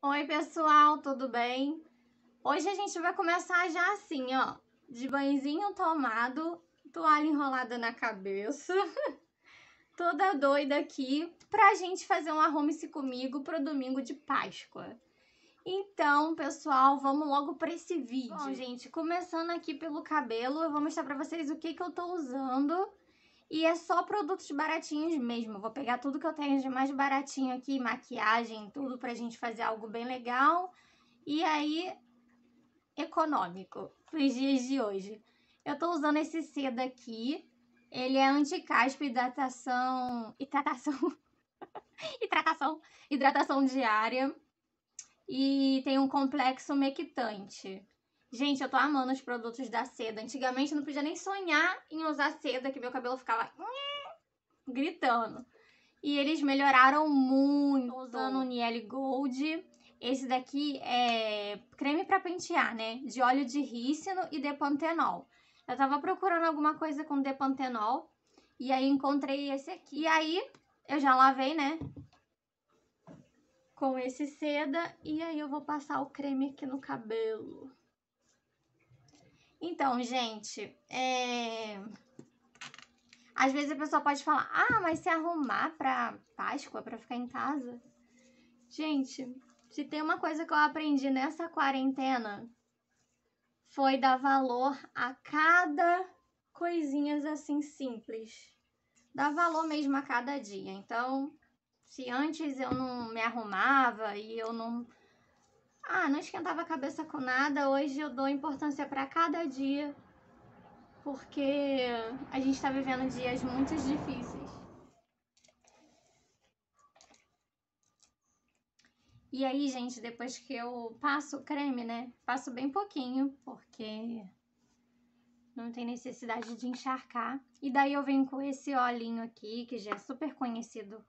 Oi, pessoal, tudo bem? Hoje a gente vai começar já assim, ó, de banhozinho tomado, toalha enrolada na cabeça, toda doida aqui, pra gente fazer um arrume-se comigo pro domingo de Páscoa. Então, pessoal, vamos logo pra esse vídeo. Bom, gente, começando aqui pelo cabelo, eu vou mostrar pra vocês o que que eu tô usando e é só produtos baratinhos mesmo. Vou pegar tudo que eu tenho de mais baratinho aqui, maquiagem, tudo pra gente fazer algo bem legal. E aí, econômico pros dias de hoje. Eu tô usando esse seda aqui. Ele é anticaspa, hidratação... Hidratação... hidratação... Hidratação diária. E tem um complexo mequitante. Gente, eu tô amando os produtos da seda. Antigamente eu não podia nem sonhar em usar seda, que meu cabelo ficava gritando. E eles melhoraram muito. Tô usando o Niel Gold. Esse daqui é creme para pentear, né? De óleo de rícino e depantenol. Eu tava procurando alguma coisa com depantenol. E aí encontrei esse aqui. E aí eu já lavei, né? Com esse seda. E aí eu vou passar o creme aqui no cabelo. Então, gente, é... às vezes a pessoa pode falar: ah, mas se arrumar pra Páscoa, pra ficar em casa. Gente, se tem uma coisa que eu aprendi nessa quarentena foi dar valor a cada coisinhas assim simples. Dar valor mesmo a cada dia. Então, se antes eu não me arrumava e eu não ah, não esquentava a cabeça com nada, hoje eu dou importância para cada dia, porque a gente está vivendo dias muito difíceis. E aí, gente, depois que eu passo o creme, né? Passo bem pouquinho, porque não tem necessidade de encharcar. E daí eu venho com esse olhinho aqui, que já é super conhecido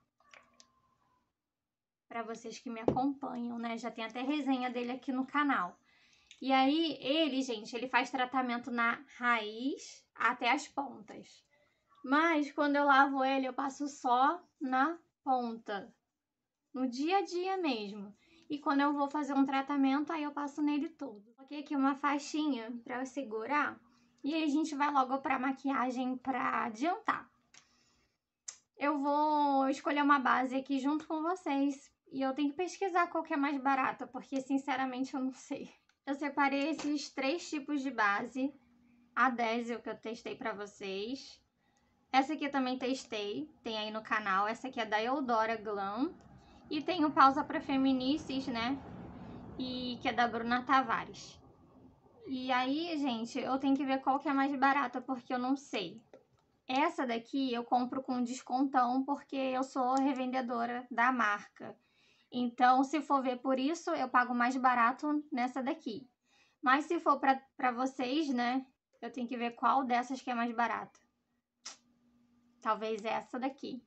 para vocês que me acompanham, né? Já tem até resenha dele aqui no canal. E aí, ele, gente, ele faz tratamento na raiz até as pontas. Mas quando eu lavo ele, eu passo só na ponta, no dia a dia mesmo. E quando eu vou fazer um tratamento, aí eu passo nele todo. Coloquei aqui uma faixinha para segurar. E aí a gente vai logo para maquiagem para adiantar. Eu vou escolher uma base aqui junto com vocês e eu tenho que pesquisar qual que é mais barata, porque sinceramente eu não sei. Eu separei esses três tipos de base. A o que eu testei pra vocês. Essa aqui eu também testei, tem aí no canal. Essa aqui é da Eudora Glam. E tem o Pausa para Feminices, né? E que é da Bruna Tavares. E aí, gente, eu tenho que ver qual que é mais barata, porque eu não sei. Essa daqui eu compro com descontão, porque eu sou revendedora da marca. Então, se for ver por isso, eu pago mais barato nessa daqui. Mas se for para vocês, né, eu tenho que ver qual dessas que é mais barata. Talvez essa daqui.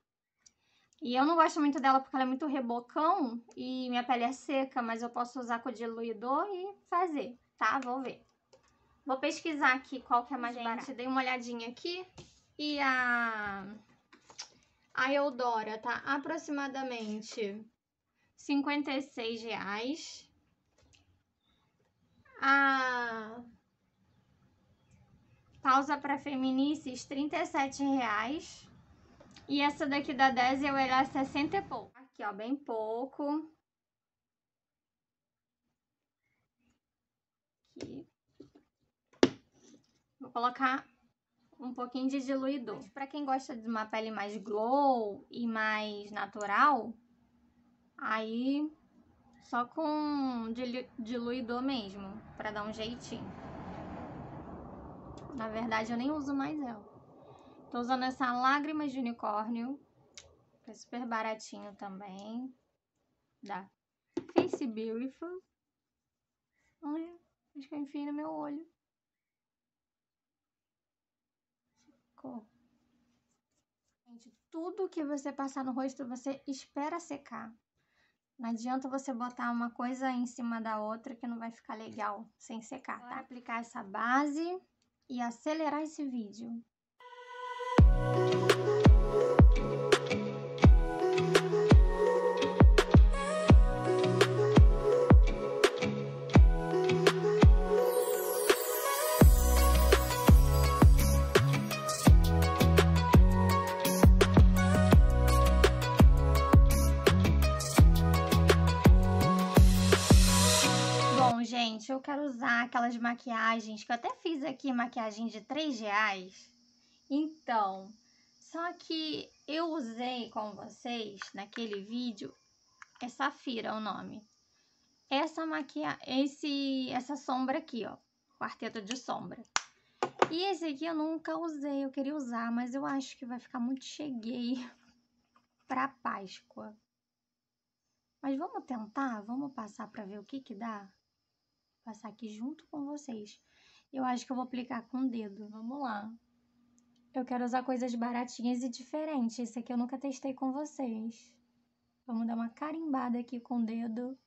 E eu não gosto muito dela porque ela é muito rebocão e minha pele é seca, mas eu posso usar com diluidor e fazer, tá? Vou ver. Vou pesquisar aqui qual que é mais Gente, barata. dei uma olhadinha aqui e a... A Eudora tá aproximadamente 56 reais. A pausa para feminices, 37 reais. E essa daqui da 10 eu era 60 e pouco. Aqui, ó, bem pouco. Aqui. Vou colocar um pouquinho de diluidor. Para quem gosta de uma pele mais glow e mais natural, Aí só com diluidor mesmo, para dar um jeitinho. Na verdade, eu nem uso mais ela. Tô usando essa lágrima de unicórnio, é super baratinho também, da Face Beautiful. Olha, acho que eu enfiei no meu olho. Ficou. Gente, tudo que você passar no rosto, você espera secar. Não adianta você botar uma coisa em cima da outra que não vai ficar legal sem secar, tá? Vou aplicar essa base e acelerar esse vídeo. gente, eu quero usar aquelas maquiagens que eu até fiz aqui, maquiagem de 3 reais. Então, só que eu usei com vocês naquele vídeo, é Safira o nome. Essa maquiagem, esse, essa sombra aqui, ó, quarteto de sombra. E esse aqui eu nunca usei, eu queria usar, mas eu acho que vai ficar muito cheguei pra Páscoa. Mas vamos tentar? Vamos passar para ver o que que dá? passar aqui junto com vocês. Eu acho que eu vou aplicar com o dedo. Vamos lá. Eu quero usar coisas baratinhas e diferentes. Esse aqui eu nunca testei com vocês. Vamos dar uma carimbada aqui com o dedo.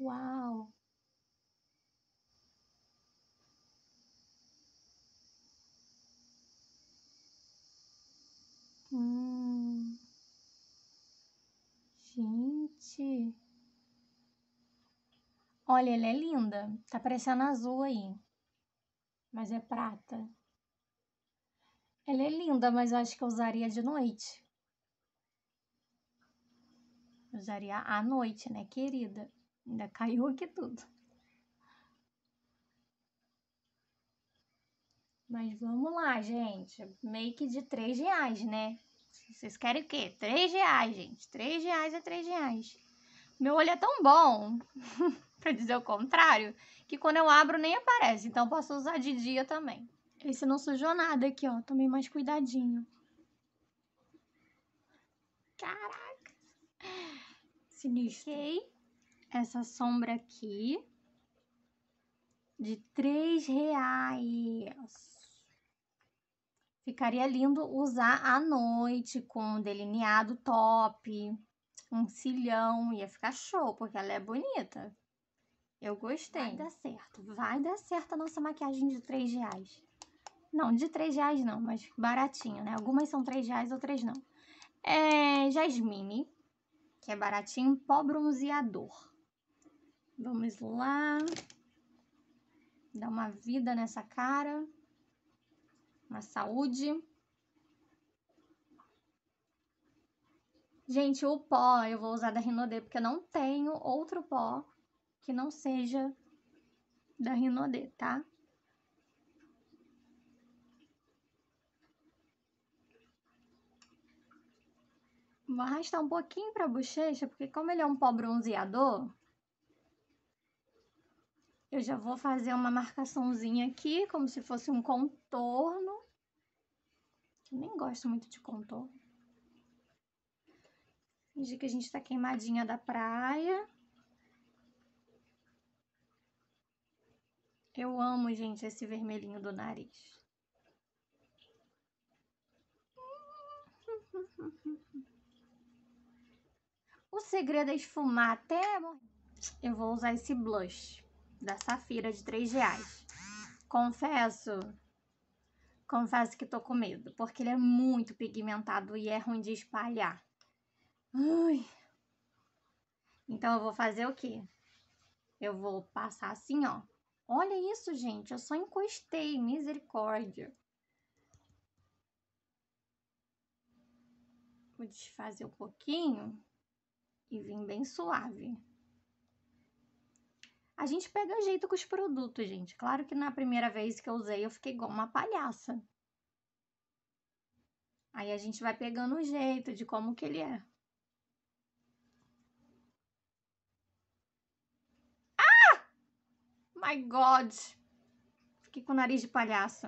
Uau! Hum. Gente. Olha, ela é linda. Tá parecendo azul aí. Mas é prata. Ela é linda, mas eu acho que eu usaria de noite. Eu usaria à noite, né, querida? Ainda caiu aqui tudo. Mas vamos lá, gente. Make de 3 reais, né? Vocês querem o quê? 3 reais, gente. 3 reais é 3 reais. Meu olho é tão bom, para dizer o contrário, que quando eu abro nem aparece. Então posso usar de dia também. Esse não sujou nada aqui, ó. Tomei mais cuidadinho. Caraca. Sinistro. Okay. Essa sombra aqui. De 3 reais. Ficaria lindo usar à noite com delineado top um cilhão, ia ficar show, porque ela é bonita. Eu gostei. Vai dar certo. Vai dar certo a nossa maquiagem de 3 reais. Não, de 3 reais não, mas baratinho, né? Algumas são 3 reais, outras não. É Jasmine, que é baratinho, pó bronzeador. Vamos lá. Dá uma vida nessa cara. Uma saúde. Gente, o pó eu vou usar da Rinodê, porque eu não tenho outro pó que não seja da Rinodê, tá? Vou arrastar um pouquinho pra bochecha, porque como ele é um pó bronzeador, eu já vou fazer uma marcaçãozinha aqui, como se fosse um contorno. Eu nem gosto muito de contorno. Fingir que a gente tá queimadinha da praia. Eu amo, gente, esse vermelhinho do nariz. O segredo é esfumar até morrer. Eu vou usar esse blush da Safira de 3 reais. Confesso, confesso que tô com medo, porque ele é muito pigmentado e é ruim de espalhar. Ui. Então eu vou fazer o quê? Eu vou passar assim, ó. Olha isso, gente. Eu só encostei. Misericórdia. Vou desfazer um pouquinho e vir bem suave. A gente pega jeito com os produtos, gente. Claro que na primeira vez que eu usei, eu fiquei igual uma palhaça. Aí a gente vai pegando o jeito de como que ele é. my God. Fiquei com o nariz de palhaço.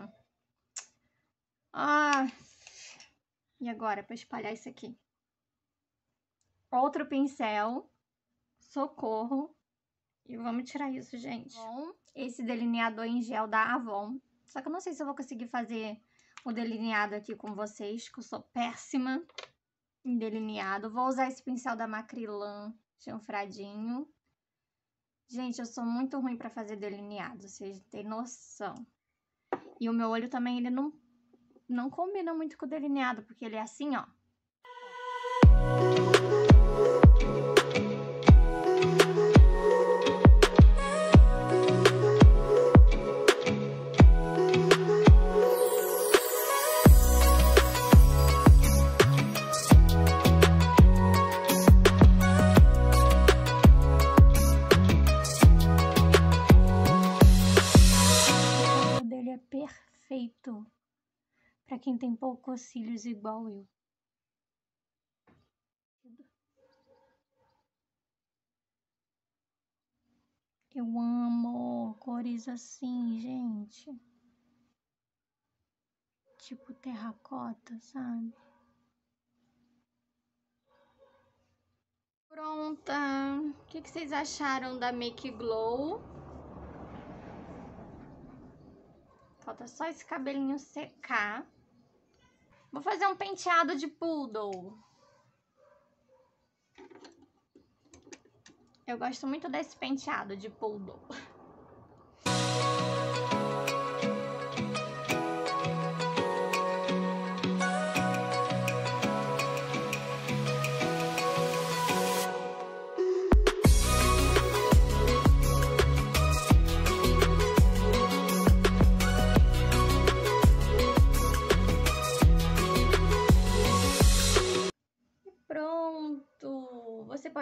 Ah. E agora, para espalhar isso aqui. Outro pincel. Socorro. E vamos tirar isso, gente. Bom, esse delineador em gel da Avon. Só que eu não sei se eu vou conseguir fazer o delineado aqui com vocês, que eu sou péssima em delineado. Vou usar esse pincel da Macrylan chanfradinho. Gente, eu sou muito ruim para fazer delineado, vocês têm noção. E o meu olho também, ele não, não combina muito com o delineado, porque ele é assim, ó. ou com cílios igual eu. Eu amo cores assim, gente. Tipo terracota, sabe? Pronta! O que, que vocês acharam da Make Glow? Falta só esse cabelinho secar. Vou fazer um penteado de poodle. Eu gosto muito desse penteado de poodle.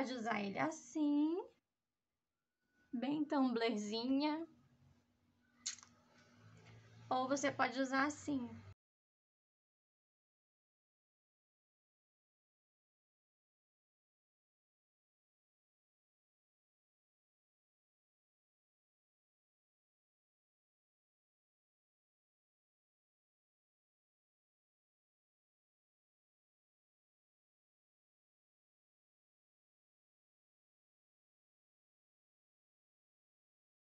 pode usar ele assim, bem tumblerzinha. Ou você pode usar assim.